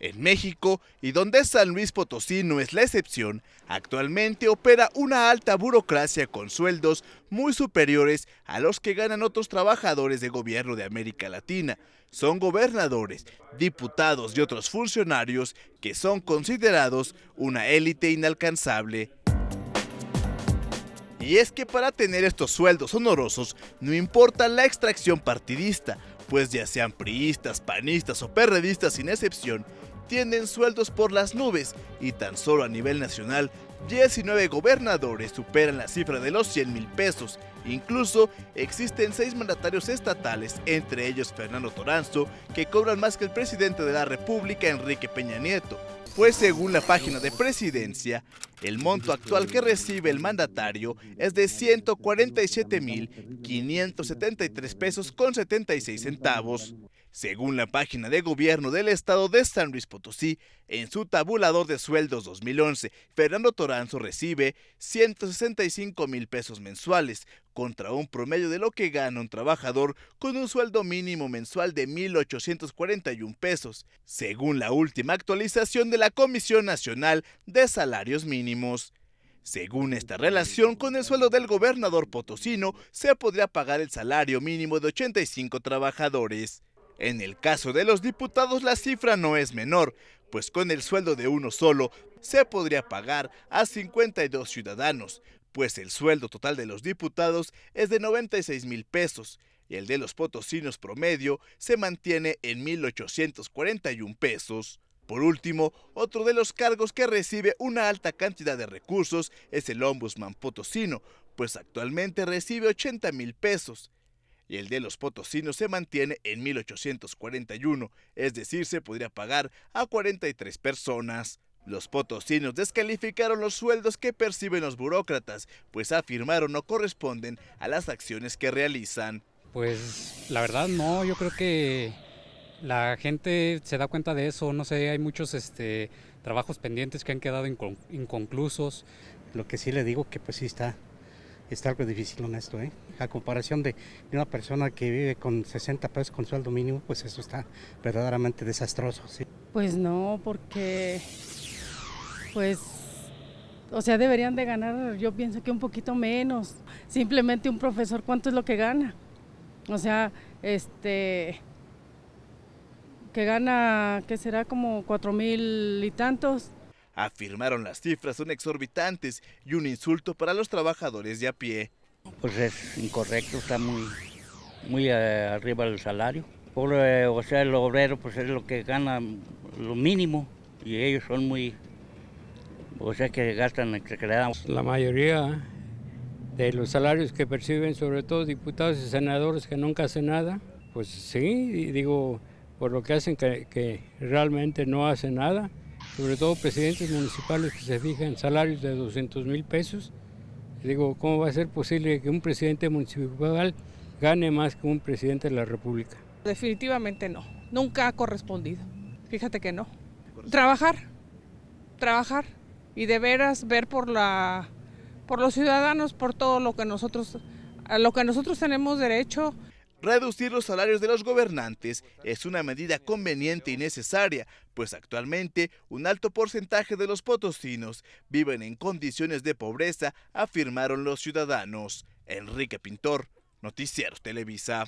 En México, y donde San Luis Potosí no es la excepción, actualmente opera una alta burocracia con sueldos muy superiores a los que ganan otros trabajadores de gobierno de América Latina. Son gobernadores, diputados y otros funcionarios que son considerados una élite inalcanzable y es que para tener estos sueldos honorosos no importa la extracción partidista, pues ya sean priistas, panistas o perredistas sin excepción, tienen sueldos por las nubes y tan solo a nivel nacional 19 gobernadores superan la cifra de los 100 mil pesos. Incluso existen 6 mandatarios estatales, entre ellos Fernando Toranzo, que cobran más que el presidente de la República, Enrique Peña Nieto. Pues según la página de presidencia, el monto actual que recibe el mandatario es de 147.573 pesos con 76 centavos. Según la página de gobierno del estado de San Luis Potosí, en su tabulador de sueldos 2011, Fernando Toranzo recibe 165 mil pesos mensuales, contra un promedio de lo que gana un trabajador con un sueldo mínimo mensual de 1.841 pesos, según la última actualización de la Comisión Nacional de Salarios Mínimos. Según esta relación, con el sueldo del gobernador potosino se podría pagar el salario mínimo de 85 trabajadores. En el caso de los diputados la cifra no es menor, pues con el sueldo de uno solo se podría pagar a 52 ciudadanos, pues el sueldo total de los diputados es de 96 mil pesos y el de los potosinos promedio se mantiene en 1.841 pesos. Por último, otro de los cargos que recibe una alta cantidad de recursos es el ombudsman potosino, pues actualmente recibe 80 mil pesos y el de los potosinos se mantiene en 1841, es decir, se podría pagar a 43 personas. Los potosinos descalificaron los sueldos que perciben los burócratas, pues afirmaron no corresponden a las acciones que realizan. Pues la verdad no, yo creo que la gente se da cuenta de eso, no sé, hay muchos este, trabajos pendientes que han quedado inconclusos. Lo que sí le digo que pues sí está está algo difícil honesto esto, ¿eh? A comparación de, una persona que vive con 60 pesos con sueldo mínimo, pues eso está verdaderamente desastroso, ¿sí? Pues no, porque pues o sea, deberían de ganar, yo pienso que un poquito menos. Simplemente un profesor, ¿cuánto es lo que gana? O sea, este que gana, ¿qué será? Como cuatro mil y tantos. Afirmaron las cifras son exorbitantes y un insulto para los trabajadores de a pie. Pues es incorrecto, está muy, muy eh, arriba del salario. Eh, o sea, el obrero pues es lo que gana lo mínimo y ellos son muy, o sea, que gastan La mayoría de los salarios que perciben, sobre todo diputados y senadores que nunca hacen nada, pues sí, digo, por lo que hacen que realmente no hacen nada sobre todo presidentes municipales que se fijan salarios de 200 mil pesos. Digo, ¿cómo va a ser posible que un presidente municipal gane más que un presidente de la República? Definitivamente no, nunca ha correspondido. Fíjate que no. Trabajar, trabajar y de veras ver por la por los ciudadanos, por todo lo que nosotros a lo que nosotros tenemos derecho. Reducir los salarios de los gobernantes es una medida conveniente y necesaria, pues actualmente un alto porcentaje de los potosinos viven en condiciones de pobreza, afirmaron los ciudadanos. Enrique Pintor, Noticiero Televisa.